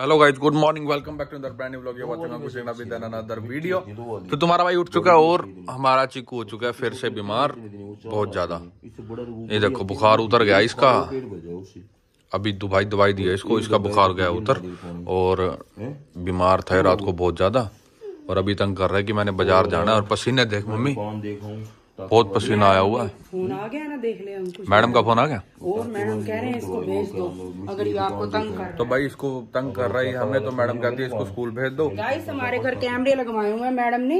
hello guys good morning welcome back to the brand vlog ये watching आपको सेना भी देना अदर वीडियो तो तुम्हारा भाई उठ चुका है और हमारा चिकू हो चुका है फिर से बीमार बहुत ज्यादा ये देखो बुखार उतर गया इसका अभी दुबाई दवाई दी है इसको इसका बुखार गया उतर और बीमार था रात को बहुत ज्यादा और अभी तंग कर रहा है कि मैंने बाजार जाना है और पसीने देख मम्मी बहुत पसीना आया हुआ है फोन आ गया ना देख ले हम मैडम का फोन आ गया और मैडम कह रहे हैं इसको भेज दो अगर ये आपको तंग कर तो भाई इसको तंग कर रहा है हमने तो मैडम कहती है इसको स्कूल भेज दो गाइस हमारे घर कैमरे लगवाए हुए हैं मैडम ने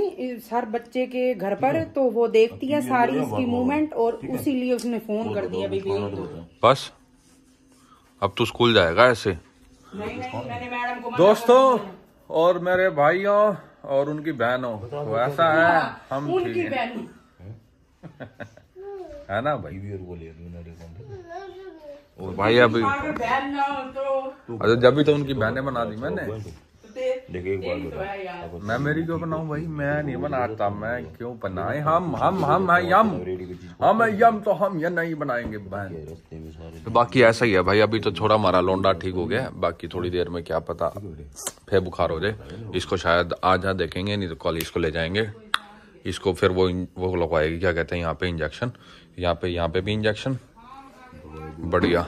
हर बच्चे के घर पर तो वो देखती है सारी इसकी मूवमेंट और उसी लिए उसने फोन कर दिया भाई बस अब तो स्कूल जाएगा ऐसे दोस्तों और मेरे भाइयों और उनकी बहनों तो ऐसा है हाँ, हम उनकी है ना भाई भी और भाई अब अच्छा जब भी तो उनकी बहने बना दी मैंने मैं मेरी क्यों बनाऊं भाई मैं नहीं बनाता मैं क्यों बनाए हम हम हम हम यम हम यम तो हम ये नहीं बनाएंगे तो बाकी ऐसा ही है भाई अभी तो छोड़ा हमारा लोंडा ठीक हो गया बाकी थोड़ी देर में क्या पता फिर बुखार हो जाए इसको शायद आज यहाँ देखेंगे नहीं तो कॉलेज को ले जाएंगे इसको फिर वो वो लगवाएगी क्या कहते हैं यहाँ पे इंजेक्शन यहाँ पे यहाँ पे भी इंजेक्शन बढ़िया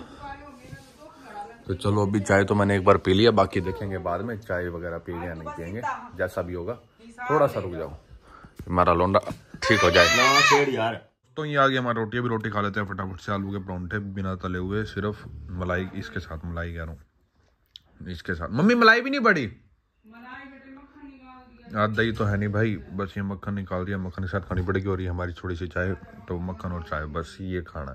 तो चलो अभी चाय तो मैंने एक बार पी लिया बाकी देखेंगे बाद में चाय वगैरह पी या नहीं पियेंगे जैसा भी होगा थोड़ा सा रुक जाओ हमारा लोंडा ठीक हो जाए यार तो ये आ गया हमारा रोटी अभी रोटी खा लेते हैं फटाफट से आलू के परौंठे बिना तले हुए सिर्फ मलाई इसके साथ मलाई कह रहा हूँ इसके साथ मम्मी मलाई भी नहीं पड़ी आधा ही तो है नहीं भाई बस ये मक्खन निकाल दिया मक्खन के साथ खानी पड़ेगी और ये हमारी छोटी सी चाय तो मक्खन और चाय बस ये खाना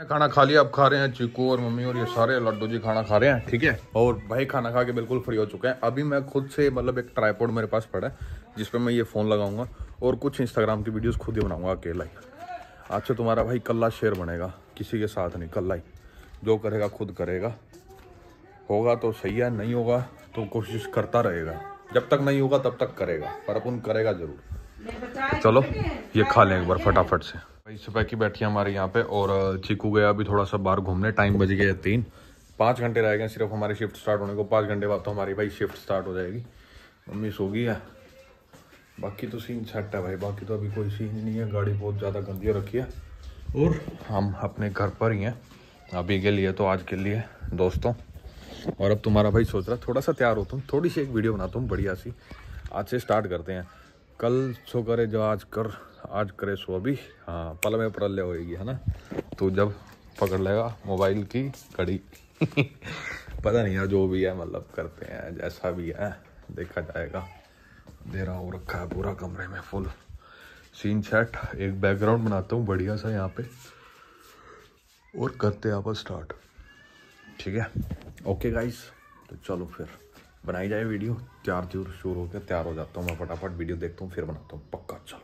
है खाना खा लिया अब खा रहे हैं चिकू और मम्मी और ये सारे लड्डू जी खाना खा रहे हैं ठीक है और भाई खाना खा के बिल्कुल फ्री हो चुके हैं अभी मैं खुद से मतलब एक ट्राईपोर्ड मेरे पास पड़ा है जिस पर मैं ये फ़ोन लगाऊंगा और कुछ इंस्टाग्राम की वीडियोस खुद ही बनाऊंगा अकेला ही अच्छा तुम्हारा भाई कल्ला शेयर बनेगा किसी के साथ नहीं कल्ला ही जो करेगा खुद करेगा होगा तो सही है नहीं होगा तो कोशिश करता रहेगा जब तक नहीं होगा तब तक करेगा पर अपन करेगा जरूर चलो ये खा लें एक बार फटाफट से भाई सुबह की बैठी हमारे यहाँ पे और चीकू गया अभी थोड़ा सा बाहर घूमने टाइम बज गया तीन पाँच घंटे रह गए सिर्फ हमारे शिफ्ट स्टार्ट होने को पाँच घंटे बाद तो हमारी भाई शिफ्ट स्टार्ट हो जाएगी मम्मी सो गई है बाकी तो सीन छट है भाई बाकी तो अभी कोई सीन नहीं है गाड़ी बहुत ज़्यादा गंदी रखी है और हम अपने घर पर ही हैं अभी के लिए तो आज के लिए दोस्तों और अब तुम्हारा भाई सोच रहा थोड़ा सा तैयार हो तुम थोड़ी सी एक वीडियो बनाता हूँ बढ़िया सी आज से स्टार्ट करते हैं कल सो करे जो आज कर आज करे सो अभी हाँ पल में परल होएगी है ना तो जब पकड़ लेगा मोबाइल की कड़ी पता नहीं यार जो भी है मतलब करते हैं जैसा भी है देखा जाएगा रहा हो रखा है पूरा कमरे में फुल सीन सेट एक बैकग्राउंड बनाता हूँ बढ़िया सा यहाँ पे और करते हैं आप स्टार्ट ठीक है ओके गाइस तो चलो फिर बनाई जाए वीडियो तैयार त्यूर शोर होकर तैयार हो जाता हूँ मैं फटाफट वीडियो देखता हूँ फिर बनाता हूँ पक्का चलो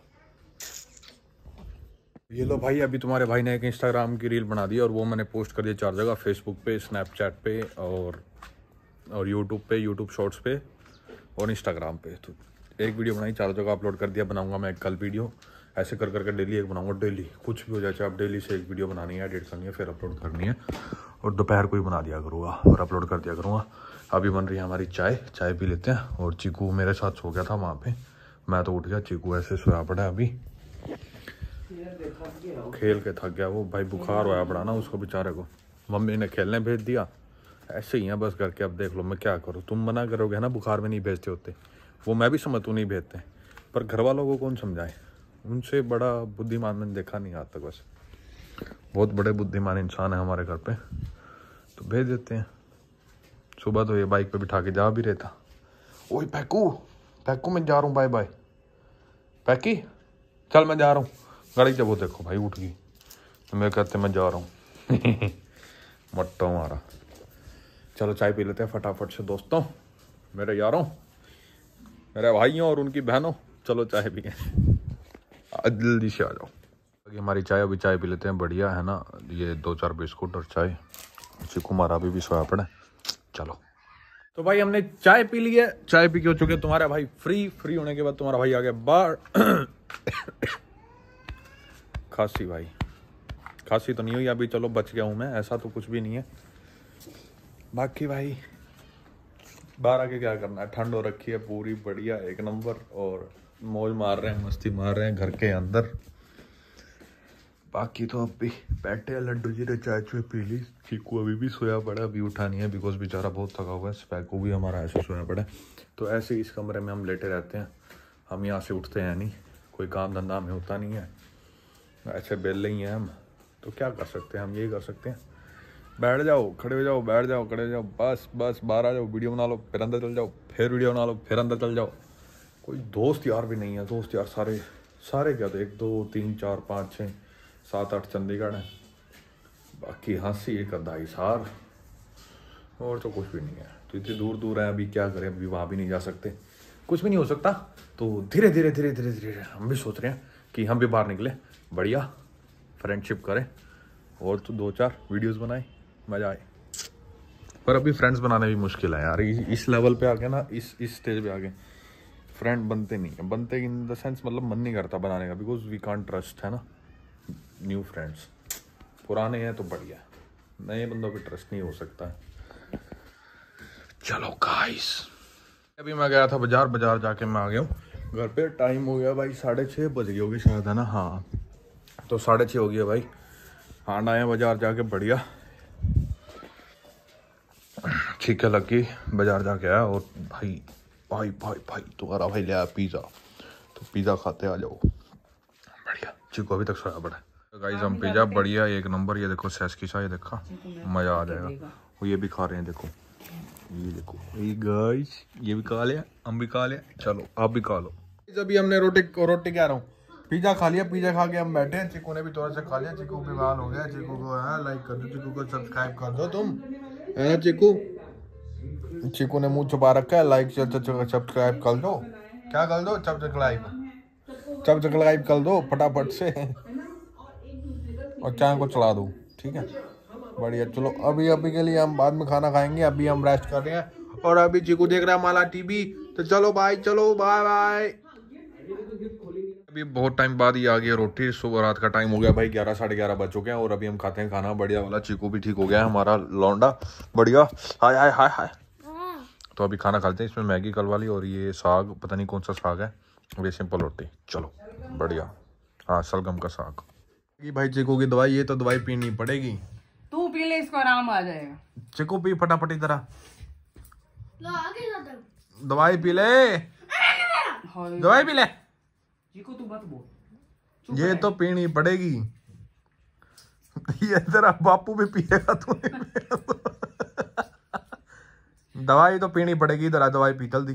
ये लो भाई अभी तुम्हारे भाई ने एक इंस्टाग्राम की रील बना दी और वो मैंने पोस्ट कर दिया चार जगह फेसबुक पे स्नैपचैट पे और और यूट्यूब पे यूट्यूब शॉर्ट्स पे और इंस्टाग्राम पे तो एक वीडियो बनाई चार जगह अपलोड कर दिया बनाऊंगा मैं कल वीडियो ऐसे कर करके डेली एक बनाऊंगा डेली कुछ भी हो जाए आप डेली से एक वीडियो बनानी है एडिट करनी है फिर अपलोड करनी है और दोपहर को ही बना दिया करूँगा और अपलोड कर दिया करूँगा अभी बन रही है हमारी चाय चाय पी लेते हैं और चीकू मेरे साथ सो गया था वहाँ पर मैं तो उठ गया चीकू ऐसे सोया पड़ा अभी खेल के थक गया वो भाई बुखार होया पड़ा ना उसको बेचारे को मम्मी ने खेलने भेज दिया ऐसे ही है बस करके अब देख लो मैं क्या करूँ तुम मना करोगे ना बुखार में नहीं भेजते होते वो मैं भी समझ तू नहीं भेजते पर घर वालों को कौन समझाए उनसे बड़ा बुद्धिमान मैंने देखा नहीं आज तक वैसे बहुत बड़े बुद्धिमान इंसान है हमारे घर पे तो भेज देते हैं सुबह तो ये बाइक पे बिठा के जा भी रहता ओए पैकू पैकू मैं जा रहा हूँ बाय बाय पैकी चल मैं जा रहा हूँ गाड़ी जब वो देखो भाई उठ गई तो मेरे कहते मैं जा रहा हूँ मट्टो हमारा चलो चाय पी लेते हैं फटाफट से दोस्तों मेरे यारों मेरे भाइयों और उनकी बहनों चलो चाय पिए जल्दी से आ जाओ बाकी हमारी चाय अभी चाय पी लेते हैं बढ़िया है ना ये दो चार बिस्कुट और चाय चिकू मारा अभी भी सोया पड़े चलो तो भाई हमने चाय पी ली है चाय पी के हो चुके तुम्हारा भाई फ्री फ्री होने के बाद तुम्हारा भाई आ गया बाहर खांसी भाई खांसी तो नहीं हुई अभी चलो बच गया हूँ मैं ऐसा तो कुछ भी नहीं है बाकी भाई बाहर आके क्या करना है ठंड हो रखी है पूरी बढ़िया एक नंबर और मौज मार रहे हैं मस्ती मार रहे हैं घर के अंदर बाकी तो अब भी बैठे हैं लड्डू जी ने चाय चुए पी ली चीकू अभी भी सोया पड़ा अभी उठा नहीं है बिकॉज बेचारा बहुत थका हुआ है स्पैको भी हमारा ऐसे सोया पड़ा है तो ऐसे इस कमरे में हम लेटे रहते हैं हम यहाँ से उठते हैं नहीं कोई काम धंधा हमें होता नहीं है ऐसे बेल ही हैं हम तो क्या कर सकते हैं हम यही कर सकते हैं बैठ जाओ खड़े हो जाओ बैठ जाओ खड़े हो जाओ बस बस बाहर आ जाओ वीडियो बना लो फिर अंदर चल जाओ फिर वीडियो बना लो फिर अंदर चल जाओ कोई दोस्त यार भी नहीं है दोस्त यार सारे सारे क्या थे एक दो तीन चार पाँच छः सात आठ चंडीगढ़ हैं बाकी हंसी एक अद्धा हिसार और तो कुछ भी नहीं है तो इतनी दूर दूर है अभी क्या करें अभी वहाँ भी नहीं जा सकते कुछ भी नहीं हो सकता तो धीरे धीरे धीरे धीरे धीरे हम भी सोच रहे हैं कि हम भी बाहर निकले बढ़िया फ्रेंडशिप करें और तो दो चार वीडियोस बनाए मज़ा आए पर अभी फ्रेंड्स बनाने भी मुश्किल है यार इस लेवल पे गए ना इस इस स्टेज पे गए फ्रेंड बनते नहीं है बनते इन द सेंस मतलब मन नहीं करता बनाने का बिकॉज वी कॉन्ट ट्रस्ट है ना न्यू फ्रेंड्स पुराने हैं तो बढ़िया नए बंदों पर ट्रस्ट नहीं हो सकता है चलो गाइस अभी मैं गया था बाजार बाजार जाके मैं आ गया हूँ घर पे टाइम हो गया भाई साढ़े छः बज गई होगी शायद है ना हाँ तो साढ़े छः हो गया भाई हाँ आए बाजार जाके बढ़िया ठीक है लग बाजार जाके आया और भाई भाई भाई भाई तो कह भाई लिया पिज़्ज़ा तो पिज़्ज़ा खाते आ जाओ बढ़िया चिको अभी तक सोया बड़ा है गाइस तो हाँ, हम पिज़्ज़ा बढ़िया एक नंबर ये देखो सैसकी सा ये देखा मज़ा आ जाएगा और ये भी खा रहे हैं देखो ये देखो ये गाइस ये भी खा लिया हम भी खा लिया चलो आप भी खा लो जब अभी हमने रोटी रोटी क्या रहा हूँ पिज्जा खा लिया पिज्जा खा के हम बैठे हैं चिकू ने भी थोड़ा सा खा लिया चिकू बीमार हो गया चिकू को लाइक हाँ, कर दो चिकू को सब्सक्राइब कर दो तुम है ना चिकू चीकू ने मुंह छुपा रखा है लाइक सब्सक्राइब कर दो क्या कर दो सब्सक्राइब सब्सक्राइब कर दो फटाफट से और चाय को चला दो ठीक है बढ़िया चलो अभी अभी के लिए हम बाद में खाना खाएंगे अभी हम रेस्ट कर रहे हैं और अभी चीकू देख रहा है माला टीवी तो चलो भाई चलो बाय बाय अभी बहुत टाइम बाद ही आ गया रोटी सुबह रात का टाइम हो गया भाई ग्यारह साढ़े ग्यारह बज चुके हैं और अभी हम खाते हैं खाना बढ़िया वाला चीकू भी ठीक हो गया है हमारा लौंडा बढ़िया हाय हाय हाय हाय तो अभी खाना खाते हैं इसमें मैगी कल वाली और ये साग पता नहीं कौन सा साग है ये सिंपल रोटी चलो बढ़िया हाँ सलगम का साग भाई चेको की दवाई ये तो दवाई पीनी पड़ेगी तू पी ले इसको आराम आ जाएगा चेको पी फटाफट इधर दवाई पी ले दवाई पी ले ये तो पीनी पड़ेगी ये तेरा बापू भी पिएगा तू दवाई तो पीनी पड़ेगी इधर दवाई पी जल्दी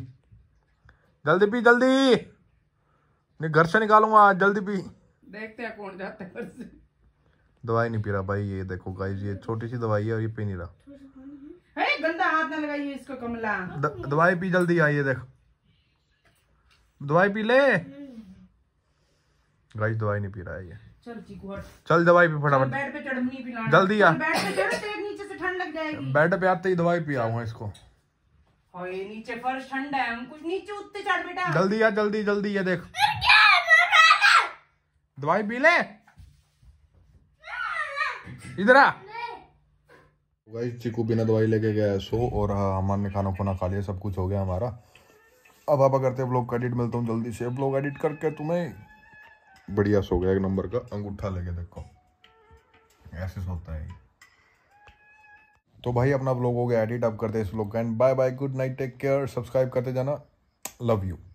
जल्दी पी जल्दी नहीं घर से निकालूंगा जल्दी पी देखते हैं कौन जाते है घर से दवाई नहीं पी रहा भाई ये देखो गाइस ये छोटी सी दवाई है और ये पी नहीं रहा है गंदा हाथ ना लगाइए इसको कमला द, दवाई पी जल्दी आइए देख दवाई पी ले गाइस दवाई नहीं पी रहा है ये चल दवाई पी फटाफट बेड पे चढ़नी पी जल्दी आ बेड पे चढ़ नीचे से ठंड लग जाएगी बेड पे आते ही दवाई पी आऊंगा इसको और नीचे फर्श ठंडा है हम कुछ नीचे उतते चढ़ बेटा जल्दी आ जल्दी जल्दी ये देख दवाई पी ले इधर आ गाइस चिकू बिना दवाई लेके गया है सो और हाँ, ने खाना खुना खा लिया सब कुछ हो गया हमारा अब आप करते हैं ब्लॉग का एडिट मिलता हूँ जल्दी से ब्लॉग एडिट करके तुम्हें बढ़िया सो गया एक नंबर का अंगूठा लेके देखो ऐसे सोता है तो भाई अपना ब्लॉग हो गया एडिट अप करते इस ब्लॉग का and bye bye good night take care subscribe करते जाना लव यू